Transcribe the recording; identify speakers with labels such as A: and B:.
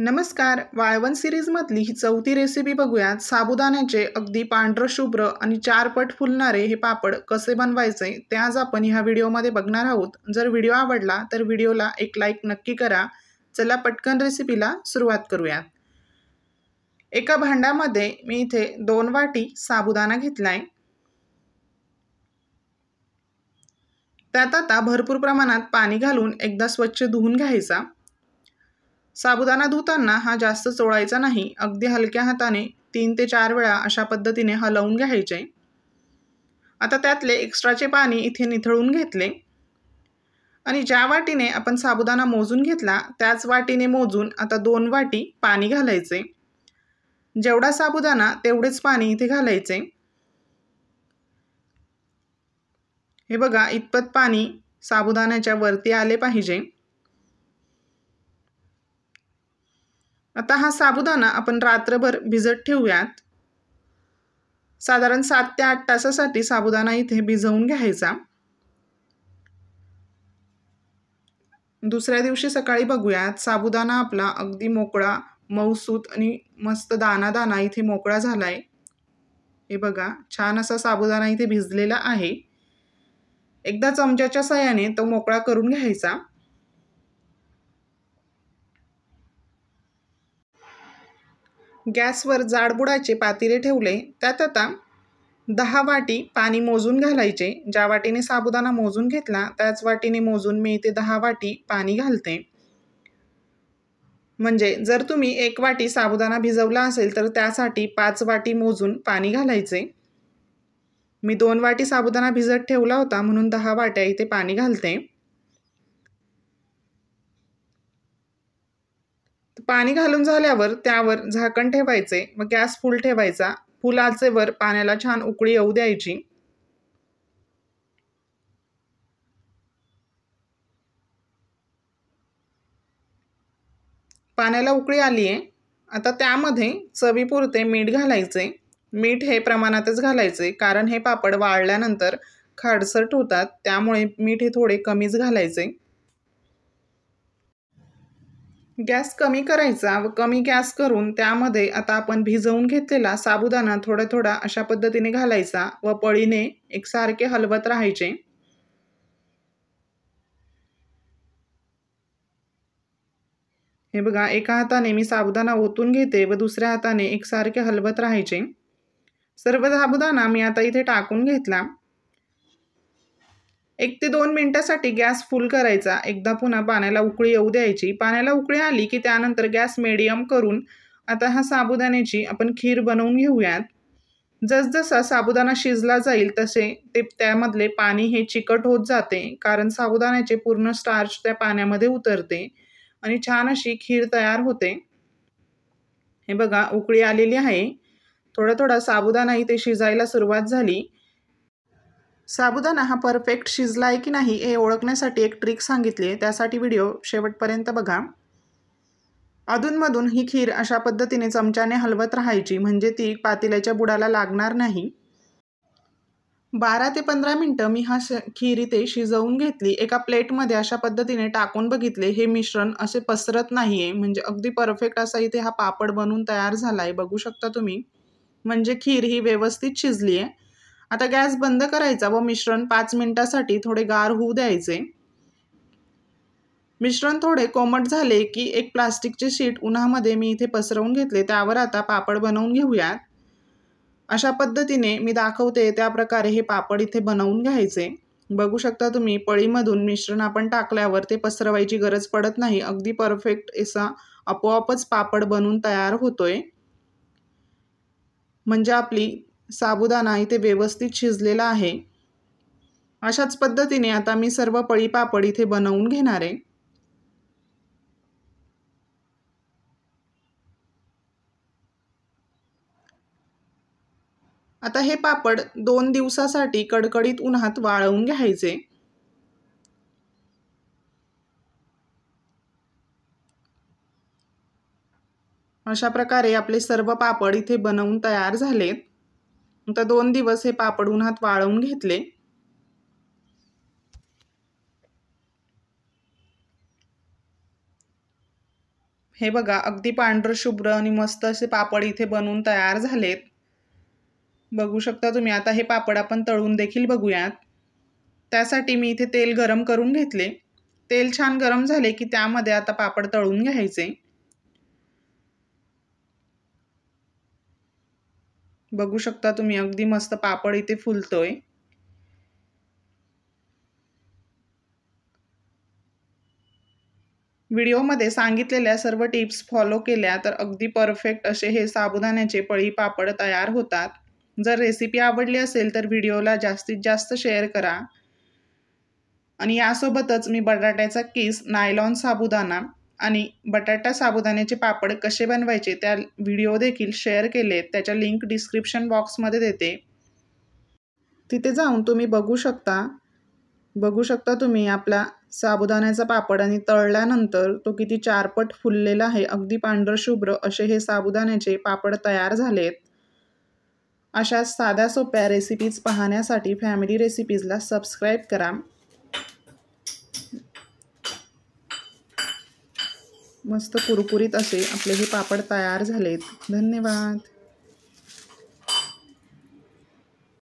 A: नमस्कार वाळवण सिरीजमधली ही चौथी रेसिपी बघूयात साबुदाण्याचे अगदी पांढरशुभ्र आणि चारपट फुलणारे हे पापड कसे बनवायचे ते आज आपण ह्या व्हिडिओमध्ये बघणार आहोत जर व्हिडिओ आवडला तर व्हिडिओला एक लाईक नक्की करा चला पटकन रेसिपीला सुरुवात करूयात एका भांड्यामध्ये मी इथे दोन वाटी साबुदाणा घेतला त्यात आता भरपूर प्रमाणात पाणी घालून एकदा स्वच्छ धुवून घ्यायचा साबुदाना धुताना हा जास्त चोळायचा नाही अगदी हलक्या हाताने तीन ते चार वेळा अशा पद्धतीने हलवून घ्यायचे आता त्यातले एक्स्ट्राचे पाणी इथे निथळून घेतले आणि ज्या वाटीने आपण साबुदाना मोजून घेतला त्याच वाटीने मोजून आता दोन वाटी पाणी घालायचे जेवढा साबुदाना तेवढेच पाणी इथे घालायचे हे बघा इतपत पाणी साबुदाण्याच्या वरती आले पाहिजे आता हा साबुदाणा आपण रात्रभर भिजत ठेवूयात साधारण सात ते आठ तासासाठी साबुदाणा इथे भिजवून घ्यायचा दुसऱ्या दिवशी सकाळी बघूयात साबुदाणा आपला अगदी मोकळा मऊसूत आणि मस्त दाना दाना इथे मोकळा झालाय हे बघा छान असा साबुदाणा इथे भिजलेला आहे एकदा चमच्याच्या सहाय्याने तो मोकळा करून घ्यायचा गॅसवर जाडबुडाचे पातिरे ठेवले त्यात आता दहा वाटी पाणी मोजून घालायचे ज्या वाटीने साबुदाणा मोजून घेतला त्याच वाटीने मोजून मी इथे दहा वाटी पाणी घालते म्हणजे जर तुम्ही एक वाटी साबुदाणा भिजवला असेल तर त्यासाठी पाच वाटी मोजून पाणी घालायचे मी दोन वाटी साबुदाणा भिजत ठेवला होता म्हणून दहा वाट्या इथे पाणी घालते पाणी घालून झाल्यावर त्यावर झाकण ठेवायचे व गॅस फुल ठेवायचा फुलाचे वर पाण्याला छान उकळी येऊ द्यायची पाण्याला उकळी आली आहे आता त्यामध्ये चवीपुरते मीठ घालायचे मीठ हे प्रमाणातच घालायचे कारण हे पापड वाळल्यानंतर खाडसट होतात त्यामुळे मीठ हे थोडे कमीच घालायचे गॅस कमी करायचा व कमी गॅस करून त्यामध्ये आता आपण भिजवून घेतलेला साबुदाणा थोडा थोडा अशा पद्धतीने घालायचा व पळीने एकसारखे हलवत राहायचे हे बघा एका हाताने मी साबुदाणा ओतून घेते व दुसऱ्या हाताने एकसारखे हलवत राहायचे सर्व साबुदाणा मी आता इथे टाकून घेतला एक ते दोन मिनटासाठी गॅस फुल करायचा एकदा पुन्हा पाण्याला उकळी येऊ द्यायची पाण्याला उकळी आली की त्यानंतर गॅस मिडियम करून आता हा साबुदाण्याची आपण खीर बनवून घेऊयात जसजसा साबुदाणा शिजला जाईल तसे ते त्यामधले पाणी हे चिकट होत जाते कारण साबुदाण्याचे पूर्ण स्टार्च त्या पाण्यामध्ये उतरते आणि छान अशी खीर तयार होते हे बघा उकळी आलेली आहे थोडा थोडा साबुदाणा इथे शिजायला सुरुवात झाली साबुदाणा हा परफेक्ट शिजला आहे की नाही हे ओळखण्यासाठी एक ट्रिक सांगितली आहे त्यासाठी व्हिडिओ शेवटपर्यंत बघा अधूनमधून ही खीर अशा पद्धतीने चमच्याने हलवत राहायची म्हणजे ती पातेल्याच्या बुडाला लागणार नाही बारा ते पंधरा मिनटं मी हा खीर इथे शिजवून घेतली एका प्लेटमध्ये अशा पद्धतीने टाकून बघितले हे मिश्रण असे पसरत नाही आहे म्हणजे अगदी परफेक्ट असा इथे हा पापड बनून तयार झाला आहे बघू शकता तुम्ही म्हणजे खीर ही व्यवस्थित शिजली आहे आता गॅस बंद करायचा व मिश्रण पाच मिनिटासाठी थोडे गार होऊ द्यायचे मिश्रण थोडे कोमट झाले की एक प्लास्टिकचे शीट उन्हामध्ये मी इथे पसरवून घेतले त्यावर आता पापड बनवून घेऊयात अशा पद्धतीने मी दाखवते त्या प्रकारे हे पापड इथे बनवून घ्यायचे बघू शकता तुम्ही पळीमधून मिश्रण आपण टाकल्यावर ते पसरवायची गरज पडत नाही अगदी परफेक्ट असा आपोआपच पापड बनून तयार होतोय म्हणजे आपली साबुदाणा इथे व्यवस्थित शिजलेला आहे अशाच पद्धतीने आता मी सर्व पापड इथे बनवून घेणार आहे आता हे पापड दोन दिवसासाठी कडकडीत उन्हात वाळवून घ्यायचे अशा प्रकारे आपले सर्व पापड इथे बनवून तयार झालेत तर दोन दिवस हे पापड उन्हात वाळवून घेतले हे बघा अगदी पांढर शुभ्र आणि मस्त असे पापड इथे बनवून तयार झालेत बघू शकता तुम्ही आता हे पापड आपण तळून देखील बघूयात त्यासाठी मी इथे तेल गरम करून घेतले तेल छान गरम झाले की त्यामध्ये आता पापड तळून घ्यायचे बघू शकता तुम्ही अगदी मस्त पापड इथे फुलतोय व्हिडिओमध्ये सांगितलेल्या सर्व टिप्स फॉलो केल्या तर अगदी परफेक्ट असे हे साबुदाण्याचे पळी पापड तयार होतात जर रेसिपी आवडली असेल तर व्हिडिओला जास्तीत जास्त शेअर करा आणि यासोबतच मी बटाट्याचा किस नायलॉन साबुदाणा आणि बटाटा साबुदाण्याचे पापड कसे बनवायचे त्या व्हिडिओ देखील शेअर केले त्याच्या लिंक डिस्क्रिप्शन बॉक्समध्ये देते तिथे जाऊन तुम्ही बघू शकता बघू शकता तुम्ही आपला साबुदाण्याचा पापड आणि तळल्यानंतर तो किती चारपट फुललेला आहे अगदी पांढरशुभ्र असे हे साबुदाण्याचे पापड तयार झालेत अशा साध्या सोप्या रेसिपीज पाहण्यासाठी फॅमिली रेसिपीजला सबस्क्राईब करा मस्त कुरकुरीत असे आपले हे पापड तयार झालेत धन्यवाद